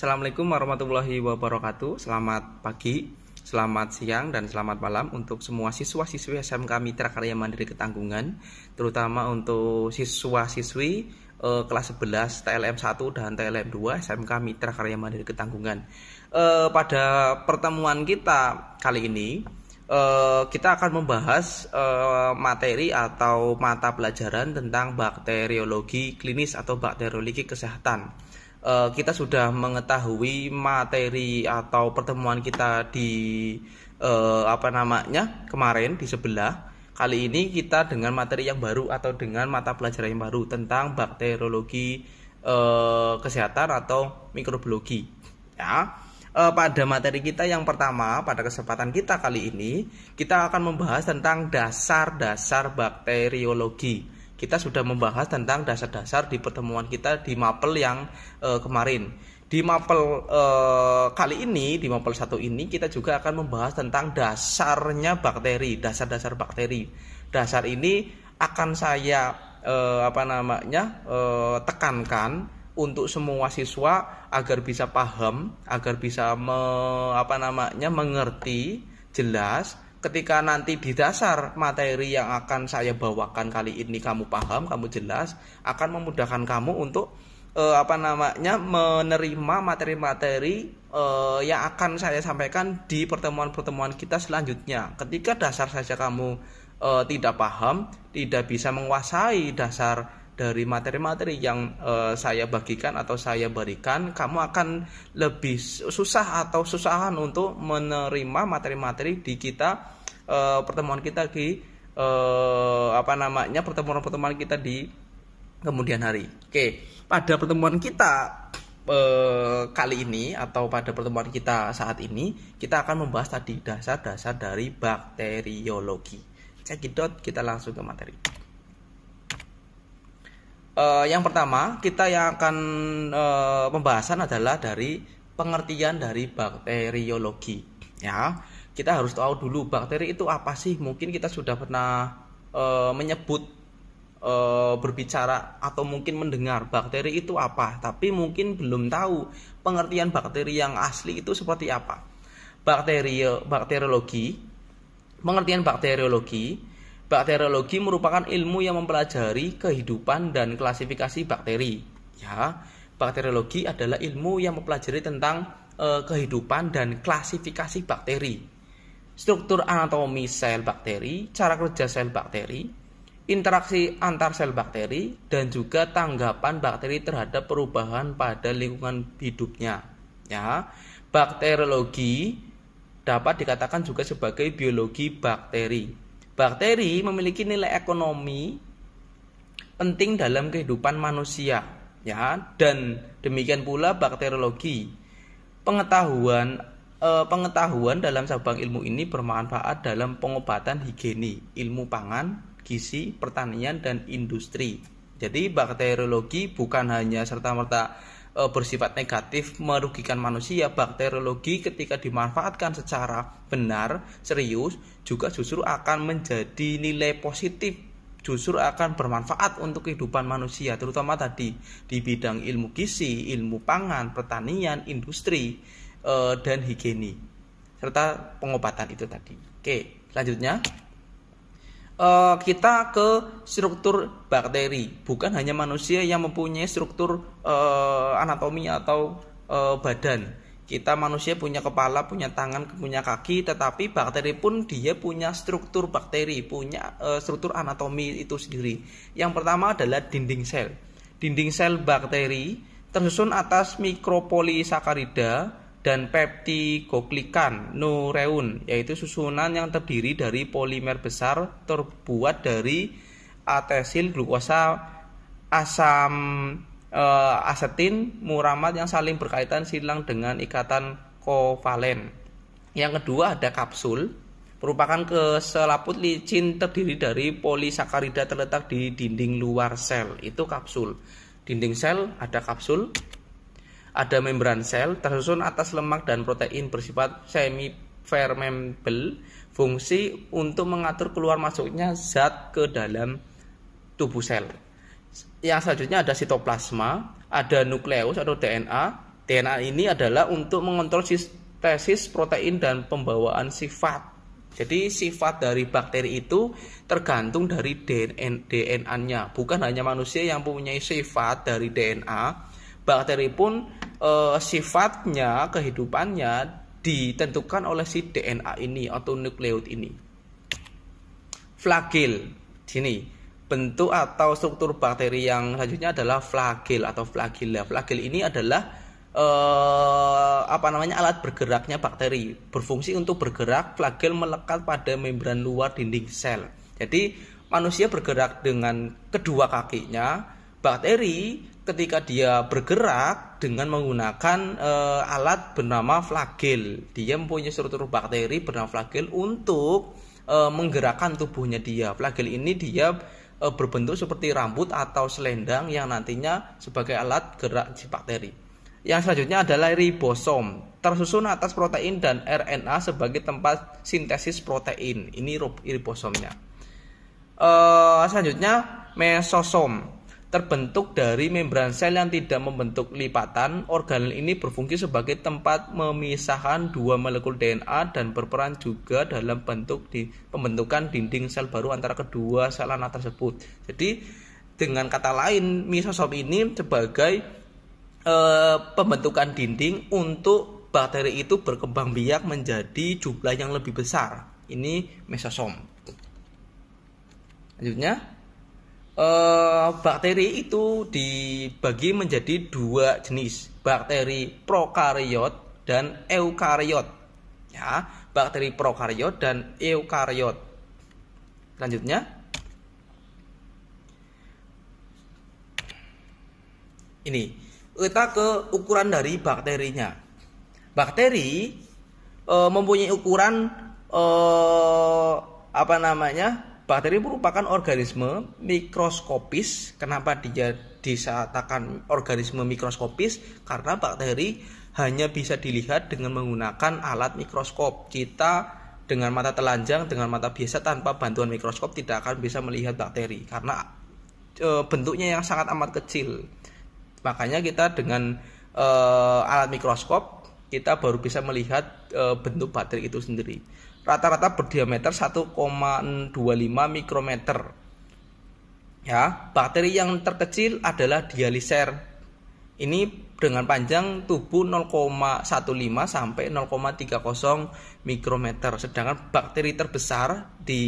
Assalamualaikum warahmatullahi wabarakatuh. Selamat pagi, selamat siang, dan selamat malam untuk semua siswa-siswi SMK Mitra Karya Mandiri Ketanggungan, terutama untuk siswa-siswi eh, kelas 11 TLM 1 dan TLM 2 SMK Mitra Karya Mandiri Ketanggungan. Eh, pada pertemuan kita kali ini, eh, kita akan membahas eh, materi atau mata pelajaran tentang bakteriologi klinis atau bakteriologi kesehatan Eh, kita sudah mengetahui materi atau pertemuan kita di uh, apa namanya kemarin di sebelah kali ini kita dengan materi yang baru atau dengan mata pelajaran yang baru tentang bakteriologi uh, kesehatan atau mikrobiologi ya pada materi kita yang pertama pada kesempatan kita kali ini kita akan membahas tentang dasar-dasar bakteriologi kita sudah membahas tentang dasar-dasar di pertemuan kita di mapel yang uh, kemarin. Di mapel uh, kali ini, di mapel satu ini kita juga akan membahas tentang dasarnya bakteri, dasar-dasar bakteri. Dasar ini akan saya uh, apa namanya uh, tekankan untuk semua siswa agar bisa paham, agar bisa me, apa namanya mengerti jelas ketika nanti di dasar materi yang akan saya bawakan kali ini kamu paham, kamu jelas, akan memudahkan kamu untuk eh, apa namanya menerima materi-materi eh, yang akan saya sampaikan di pertemuan-pertemuan kita selanjutnya. Ketika dasar saja kamu eh, tidak paham, tidak bisa menguasai dasar dari materi-materi yang uh, saya bagikan atau saya berikan, kamu akan lebih susah atau susahan untuk menerima materi-materi di kita uh, pertemuan kita di uh, apa namanya pertemuan-pertemuan kita di kemudian hari. Oke, pada pertemuan kita kali ini atau pada pertemuan kita saat ini kita akan membahas tadi dasar-dasar dari bakteriologi. Cekidot, kita langsung ke materi uh, yang pertama kita yang akan uh, pembahasan adalah dari pengertian dari bakteriologi ya kita harus tahu dulu bakteri itu apa sih mungkin kita sudah pernah uh, menyebut berbicara atau mungkin mendengar bakteri itu apa tapi mungkin belum tahu pengertian bakteri yang asli itu seperti apa bakteri bakteriologi pengertian bakteriologi Bakteriologi merupakan ilmu yang mempelajari kehidupan dan klasifikasi bakteri. Ya, bakteriologi adalah ilmu yang mempelajari tentang e, kehidupan dan klasifikasi bakteri. Struktur anatomi sel bakteri, cara kerja sel bakteri, interaksi antar sel bakteri dan juga tanggapan bakteri terhadap perubahan pada lingkungan hidupnya. Ya, bakteriologi dapat dikatakan juga sebagai biologi bakteri. Bakteri memiliki nilai ekonomi penting dalam kehidupan manusia, ya. Dan demikian pula bakteriologi. Pengetahuan eh, pengetahuan dalam cabang ilmu ini bermanfaat dalam pengobatan higieni, ilmu pangan, gizi, pertanian dan industri. Jadi bakteriologi bukan hanya serta merta e, bersifat negatif merugikan manusia, bakteriologi ketika dimanfaatkan secara benar, serius juga justru akan menjadi nilai positif justru akan bermanfaat untuk kehidupan manusia terutama tadi di bidang ilmu gizi, ilmu pangan, pertanian, industri e, dan higieni serta pengobatan itu tadi. Oke, selanjutnya Eh, kita ke struktur bakteri, bukan hanya manusia yang mempunyai struktur uh, anatomi atau uh, badan. Kita manusia punya kepala, punya tangan, punya kaki, tetapi bakteri pun dia punya struktur bakteri, punya uh, struktur anatomi itu sendiri. Yang pertama adalah dinding sel. Dinding sel bakteri tersusun atas mikropolisakarida dan peptigoglikan nureun yaitu susunan yang terdiri dari polimer besar terbuat dari atesil glukosa asam e, asetin muramat yang saling berkaitan silang dengan ikatan kovalen. Yang kedua ada kapsul merupakan keselaput licin terdiri dari polisakarida terletak di dinding luar sel itu kapsul. Dinding sel ada kapsul, ada membran sel tersusun atas lemak dan protein bersifat semi fermentable, fungsi untuk mengatur keluar masuknya zat ke dalam tubuh sel. Yang selanjutnya ada sitoplasma, ada nukleus atau DNA. DNA ini adalah untuk mengontrol sintesis protein dan pembawaan sifat jadi sifat dari bakteri itu tergantung dari DNA-nya, bukan hanya manusia yang mempunyai sifat dari DNA. Bakteri pun uh, sifatnya kehidupannya ditentukan oleh si DNA ini atau nukleot ini. Flagel sini bentuk atau struktur bakteri yang selanjutnya adalah flagel atau flagella. Nah, flagel ini adalah uh, apa namanya alat bergeraknya bakteri berfungsi untuk bergerak flagel melekat pada membran luar dinding sel jadi manusia bergerak dengan kedua kakinya bakteri ketika dia bergerak dengan menggunakan e, alat bernama flagel. Dia mempunyai struktur bakteri bernama flagel untuk e, menggerakkan tubuhnya dia. Flagel ini dia e, berbentuk seperti rambut atau selendang yang nantinya sebagai alat gerak si bakteri. Yang selanjutnya adalah ribosom, tersusun atas protein dan RNA sebagai tempat sintesis protein. Ini ribosomnya. E, selanjutnya mesosom terbentuk dari membran sel yang tidak membentuk lipatan, organel ini berfungsi sebagai tempat memisahkan dua molekul DNA dan berperan juga dalam bentuk di pembentukan dinding sel baru antara kedua sel anak tersebut. Jadi dengan kata lain, misosom ini sebagai e, pembentukan dinding untuk bakteri itu berkembang biak menjadi jumlah yang lebih besar. Ini mesosom. Selanjutnya, Eh, bakteri itu dibagi menjadi dua jenis, bakteri prokariot dan eukariot. Ya, bakteri prokariot dan eukariot. Selanjutnya ini kita ke ukuran dari bakterinya. Bakteri e, mempunyai ukuran e, apa namanya Bakteri merupakan organisme mikroskopis. Kenapa dia disatakan organisme mikroskopis? Karena bakteri hanya bisa dilihat dengan menggunakan alat mikroskop. Kita dengan mata telanjang, dengan mata biasa tanpa bantuan mikroskop tidak akan bisa melihat bakteri karena e, bentuknya yang sangat amat kecil. Makanya kita dengan e, alat mikroskop kita baru bisa melihat e, bentuk bakteri itu sendiri rata-rata berdiameter 1,25 mikrometer. Ya, bakteri yang terkecil adalah dialiser. Ini dengan panjang tubuh 0,15 sampai 0,30 mikrometer. Sedangkan bakteri terbesar di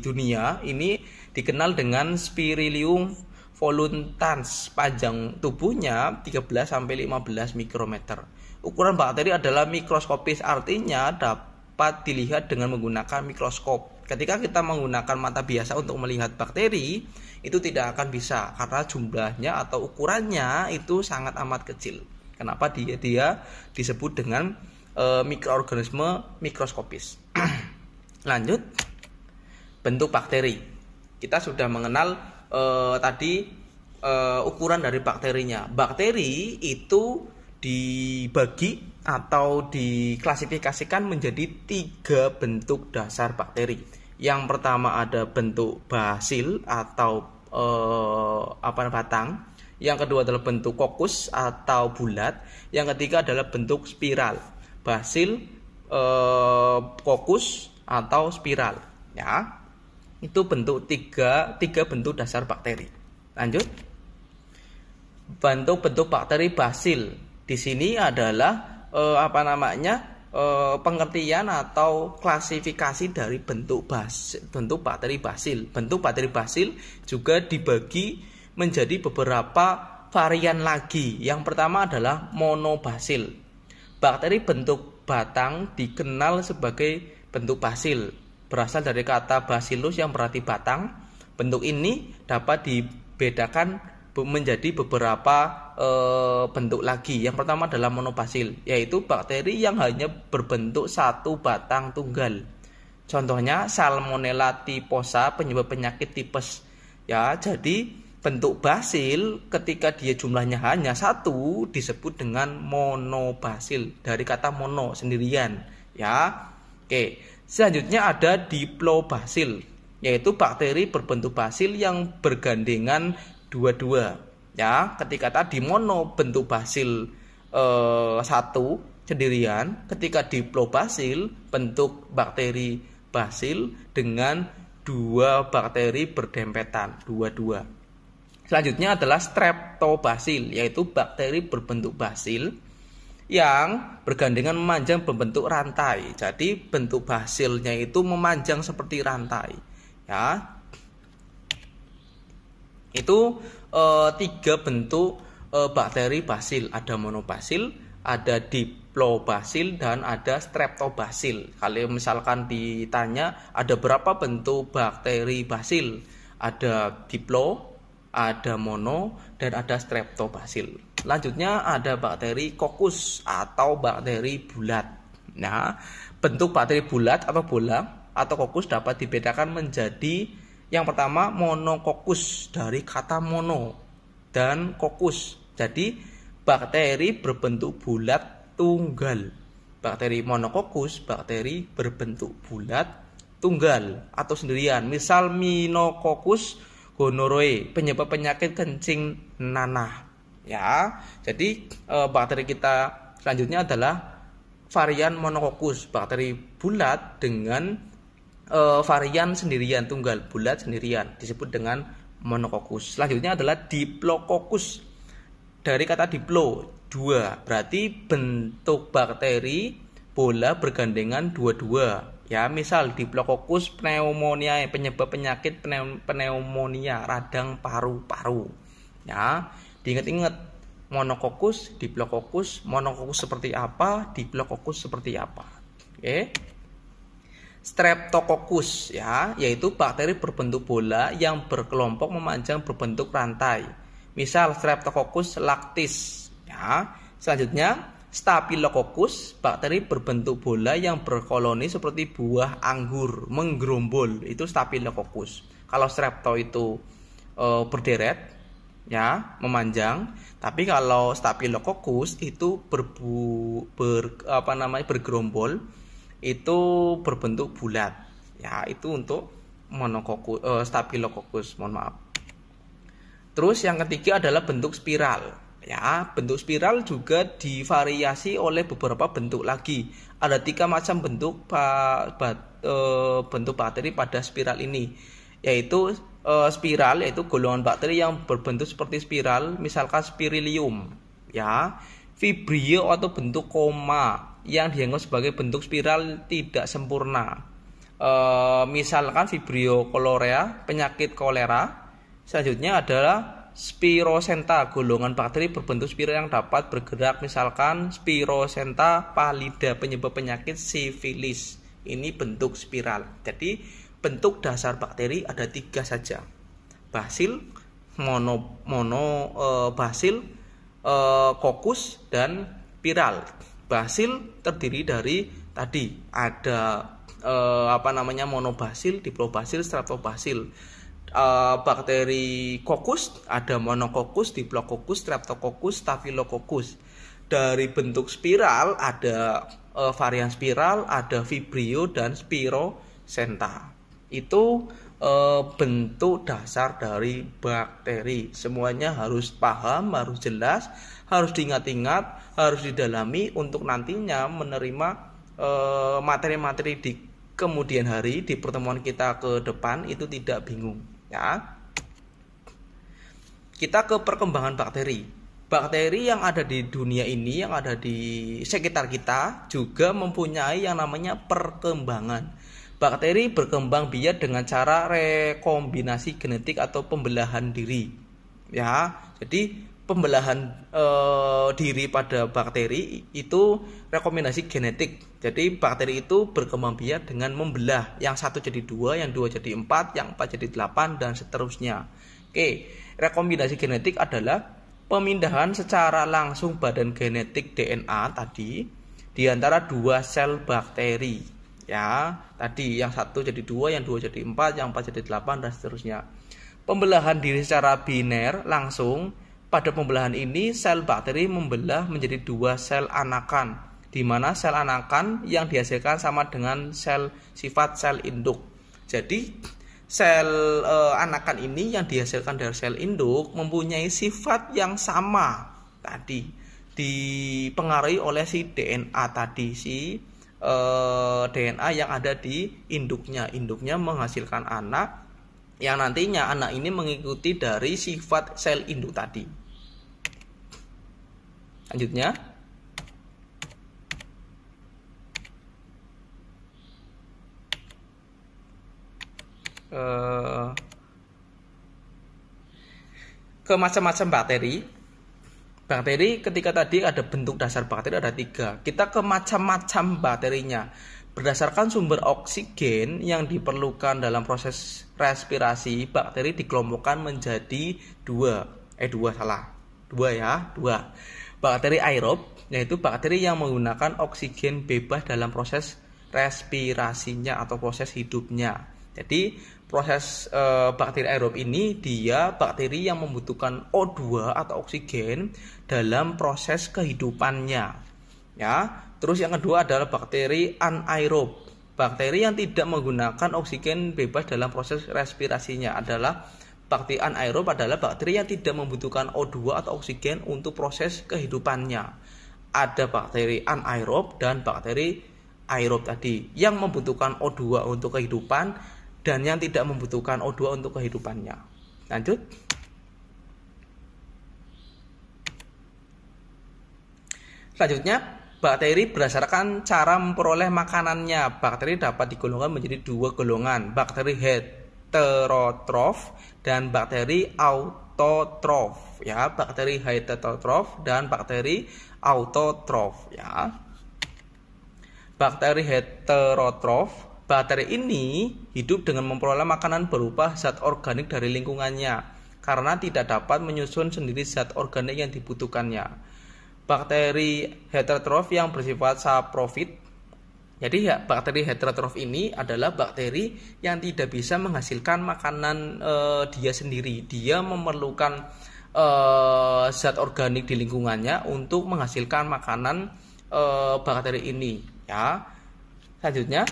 dunia ini dikenal dengan Spirillium voluntans panjang tubuhnya 13 sampai 15 mikrometer. Ukuran bakteri adalah mikroskopis artinya dapat dapat dilihat dengan menggunakan mikroskop. Ketika kita menggunakan mata biasa untuk melihat bakteri, itu tidak akan bisa karena jumlahnya atau ukurannya itu sangat amat kecil. Kenapa dia dia disebut dengan e, mikroorganisme mikroskopis? Lanjut bentuk bakteri. Kita sudah mengenal e, tadi e, ukuran dari bakterinya. Bakteri itu dibagi atau diklasifikasikan menjadi tiga bentuk dasar bakteri. Yang pertama ada bentuk basil atau eh, apa batang, yang kedua adalah bentuk kokus atau bulat, yang ketiga adalah bentuk spiral. Basil, eh, kokus atau spiral, ya. Itu bentuk tiga tiga bentuk dasar bakteri. Lanjut. Bentuk-bentuk bakteri basil di sini adalah Eh, apa namanya eh, pengertian atau klasifikasi dari bentuk bas, bentuk bateri basil. Bentuk bateri basil juga dibagi menjadi beberapa varian lagi. Yang pertama adalah monobasil. Bakteri bentuk batang dikenal sebagai bentuk basil. Berasal dari kata bacillus yang berarti batang. Bentuk ini dapat dibedakan menjadi beberapa e, bentuk lagi. Yang pertama adalah monobasil, yaitu bakteri yang hanya berbentuk satu batang tunggal. Contohnya Salmonella typosa penyebab penyakit tipes. Ya, jadi bentuk basil ketika dia jumlahnya hanya satu disebut dengan monobasil dari kata mono sendirian ya oke selanjutnya ada diplobasil yaitu bakteri berbentuk basil yang bergandengan dua ya ketika tadi mono bentuk basil eh, satu sendirian ketika diplobasil bentuk bakteri basil dengan dua bakteri berdempetan dua-dua selanjutnya adalah streptobasil yaitu bakteri berbentuk basil yang bergandengan memanjang berbentuk rantai jadi bentuk basilnya itu memanjang seperti rantai ya itu e, tiga bentuk e, bakteri basil, ada monobasil, ada diplobasil dan ada streptobasil. Kalau misalkan ditanya ada berapa bentuk bakteri basil? Ada diplo, ada mono dan ada streptobasil. Lanjutnya ada bakteri kokus atau bakteri bulat. Nah, bentuk bakteri bulat atau bola atau kokus dapat dibedakan menjadi yang pertama monokokus dari kata mono dan kokus. Jadi bakteri berbentuk bulat tunggal. Bakteri monokokus bakteri berbentuk bulat tunggal atau sendirian. Misal minokokus gonoroe penyebab penyakit kencing nanah. Ya, jadi e, bakteri kita selanjutnya adalah varian monokokus bakteri bulat dengan uh, varian sendirian tunggal bulat sendirian disebut dengan monokokus. Selanjutnya adalah diplokokus. Dari kata diplo dua berarti bentuk bakteri bola bergandengan dua-dua. Ya, misal diplokokus pneumonia eh, penyebab penyakit pneumonia radang paru-paru. Ya, diingat-ingat monokokus, diplokokus, monokokus seperti apa, diplokokus seperti apa. Oke. Okay. Streptococcus ya, yaitu bakteri berbentuk bola yang berkelompok memanjang berbentuk rantai. Misal Streptococcus lactis ya. Selanjutnya Staphylococcus, bakteri berbentuk bola yang berkoloni seperti buah anggur, menggerombol. Itu Staphylococcus. Kalau Strepto itu e, berderet ya, memanjang, tapi kalau Staphylococcus itu berbu ber apa namanya bergerombol itu berbentuk bulat ya itu untuk monokokus uh, eh, stabilokokus mohon maaf terus yang ketiga adalah bentuk spiral ya bentuk spiral juga divariasi oleh beberapa bentuk lagi ada tiga macam bentuk ba, ba, uh, bentuk bakteri pada spiral ini yaitu uh, spiral yaitu golongan bakteri yang berbentuk seperti spiral misalkan spirilium ya vibrio atau bentuk koma yang dianggap sebagai bentuk spiral tidak sempurna. E, misalkan Vibrio cholerae, penyakit kolera. Selanjutnya adalah Spirosenta, golongan bakteri berbentuk spiral yang dapat bergerak. Misalkan Spirosenta pallida, penyebab penyakit sifilis. Ini bentuk spiral. Jadi bentuk dasar bakteri ada tiga saja. Basil, mono mono e, basil, e, kokus dan spiral basil terdiri dari tadi ada eh, apa namanya monobasil, diplobasil, streptobasil. Eh, bakteri kokus ada monokokus, diplokokus, streptokokus, stafilokokus. Dari bentuk spiral ada eh, varian spiral, ada vibrio dan spirosenta. Itu eh, bentuk dasar dari bakteri. Semuanya harus paham, harus jelas harus diingat-ingat, harus didalami untuk nantinya menerima eh, materi-materi di kemudian hari di pertemuan kita ke depan itu tidak bingung ya. Kita ke perkembangan bakteri. Bakteri yang ada di dunia ini yang ada di sekitar kita juga mempunyai yang namanya perkembangan. Bakteri berkembang biak dengan cara rekombinasi genetik atau pembelahan diri. Ya, jadi pembelahan e, diri pada bakteri itu rekomendasi genetik. Jadi bakteri itu berkembang biak dengan membelah yang satu jadi dua, yang dua jadi empat, yang empat jadi delapan dan seterusnya. Oke, rekombinasi genetik adalah pemindahan secara langsung badan genetik DNA tadi di antara dua sel bakteri. Ya, tadi yang satu jadi dua, yang dua jadi empat, yang empat jadi delapan dan seterusnya. Pembelahan diri secara biner langsung pada pembelahan ini, sel bakteri membelah menjadi dua sel anakan, di mana sel anakan yang dihasilkan sama dengan sel sifat sel induk. Jadi, sel e, anakan ini yang dihasilkan dari sel induk mempunyai sifat yang sama tadi dipengaruhi oleh si DNA tadi si e, DNA yang ada di induknya induknya menghasilkan anak yang nantinya anak ini mengikuti dari sifat sel induk tadi Selanjutnya, eh, ke macam-macam bakteri. Bakteri ketika tadi ada bentuk dasar bakteri ada tiga. Kita ke macam-macam bakterinya. Berdasarkan sumber oksigen yang diperlukan dalam proses respirasi, bakteri dikelompokkan menjadi dua. Eh dua salah. Dua ya, dua bakteri aerob yaitu bakteri yang menggunakan oksigen bebas dalam proses respirasinya atau proses hidupnya. Jadi proses e, bakteri aerob ini dia bakteri yang membutuhkan O2 atau oksigen dalam proses kehidupannya. Ya. Terus yang kedua adalah bakteri anaerob. Bakteri yang tidak menggunakan oksigen bebas dalam proses respirasinya adalah Bakterian anaerob adalah bakteri yang tidak membutuhkan O2 atau oksigen untuk proses kehidupannya. Ada bakteri anaerob dan bakteri aerob tadi yang membutuhkan O2 untuk kehidupan dan yang tidak membutuhkan O2 untuk kehidupannya. Lanjut. Selanjutnya, bakteri berdasarkan cara memperoleh makanannya. Bakteri dapat digolongkan menjadi dua golongan, bakteri head heterotrof dan bakteri autotrof ya bakteri heterotrof dan bakteri autotrof ya bakteri heterotrof bakteri ini hidup dengan memperoleh makanan berupa zat organik dari lingkungannya karena tidak dapat menyusun sendiri zat organik yang dibutuhkannya bakteri heterotrof yang bersifat saprofit jadi ya bakteri heterotrof ini adalah bakteri yang tidak bisa menghasilkan makanan e, dia sendiri. Dia memerlukan e, zat organik di lingkungannya untuk menghasilkan makanan e, bakteri ini. Ya, selanjutnya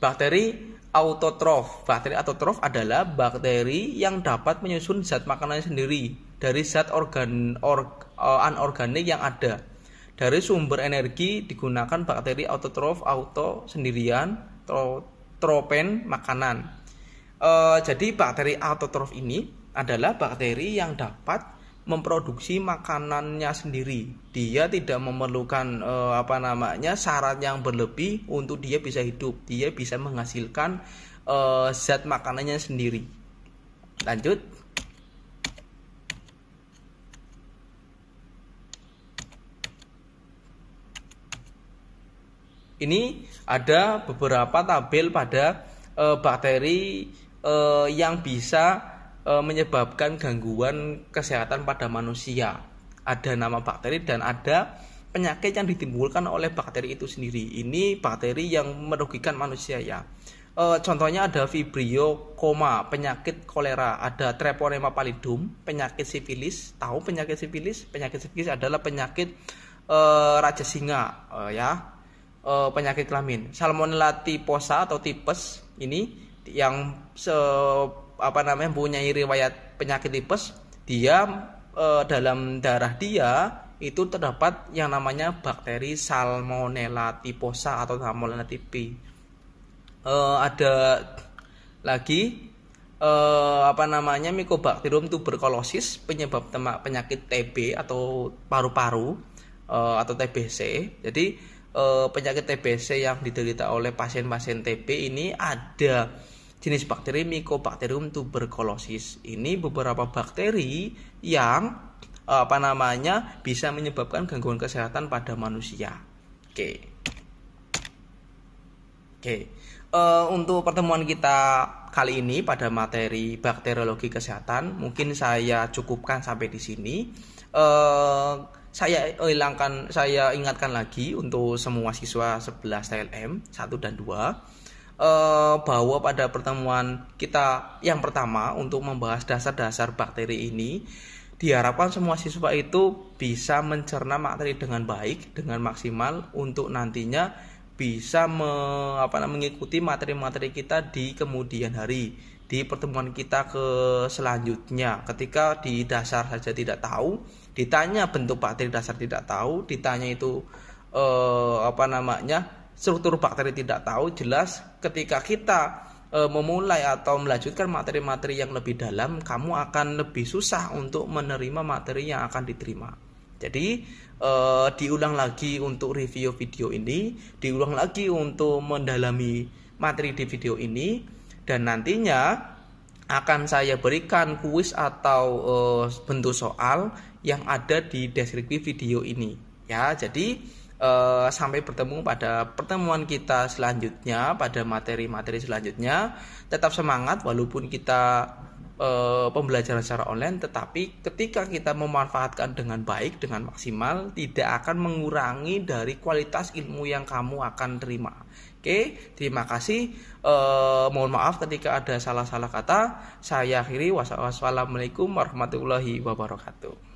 bakteri autotrof. Bakteri autotrof adalah bakteri yang dapat menyusun zat makanan sendiri dari zat organ or, uh, anorganik yang ada. Dari sumber energi digunakan bakteri autotrof, auto sendirian, tro, tropen makanan. Uh, jadi bakteri autotrof ini adalah bakteri yang dapat memproduksi makanannya sendiri. Dia tidak memerlukan uh, apa namanya syarat yang berlebih untuk dia bisa hidup. Dia bisa menghasilkan uh, zat makanannya sendiri. Lanjut. Ini ada beberapa tabel pada e, bakteri e, yang bisa e, menyebabkan gangguan kesehatan pada manusia. Ada nama bakteri dan ada penyakit yang ditimbulkan oleh bakteri itu sendiri. Ini bakteri yang merugikan manusia ya. E, contohnya ada vibrio koma, penyakit kolera, ada treponema pallidum, penyakit sifilis. Tahu penyakit sifilis? Penyakit sifilis adalah penyakit e, raja singa e, ya uh, penyakit kelamin. Salmonella typhosa atau tipes ini yang se apa namanya punya riwayat penyakit tipes, dia uh, dalam darah dia itu terdapat yang namanya bakteri Salmonella typhosa atau Salmonella typhi. Uh, eh, ada lagi uh, apa namanya Mycobacterium tuberculosis penyebab penyakit TB atau paru-paru uh, atau TBC. Jadi e, penyakit TBC yang diderita oleh pasien-pasien TB ini ada jenis bakteri Mycobacterium tuberculosis. Ini beberapa bakteri yang e, apa namanya bisa menyebabkan gangguan kesehatan pada manusia. Oke. Oke. Eh, untuk pertemuan kita kali ini pada materi bakteriologi kesehatan, mungkin saya cukupkan sampai di sini. Uh, saya hilangkan saya ingatkan lagi untuk semua siswa 11 TLM 1 dan 2 eh, bahwa pada pertemuan kita yang pertama untuk membahas dasar-dasar bakteri ini diharapkan semua siswa itu bisa mencerna materi dengan baik dengan maksimal untuk nantinya bisa me, apa, mengikuti materi-materi kita di kemudian hari di pertemuan kita ke selanjutnya ketika di dasar saja tidak tahu Ditanya bentuk bakteri dasar tidak tahu, ditanya itu eh, apa namanya struktur bakteri tidak tahu. Jelas ketika kita eh, memulai atau melanjutkan materi-materi yang lebih dalam, kamu akan lebih susah untuk menerima materi yang akan diterima. Jadi eh, diulang lagi untuk review video ini, diulang lagi untuk mendalami materi di video ini, dan nantinya akan saya berikan kuis atau uh, bentuk soal yang ada di deskripsi video ini ya jadi uh, sampai bertemu pada pertemuan kita selanjutnya pada materi-materi selanjutnya tetap semangat walaupun kita eh, pembelajaran secara online tetapi ketika kita memanfaatkan dengan baik dengan maksimal tidak akan mengurangi dari kualitas ilmu yang kamu akan terima Oke, terima kasih. E, mohon maaf ketika ada salah-salah kata. Saya akhiri. Wassalamualaikum warahmatullahi wabarakatuh.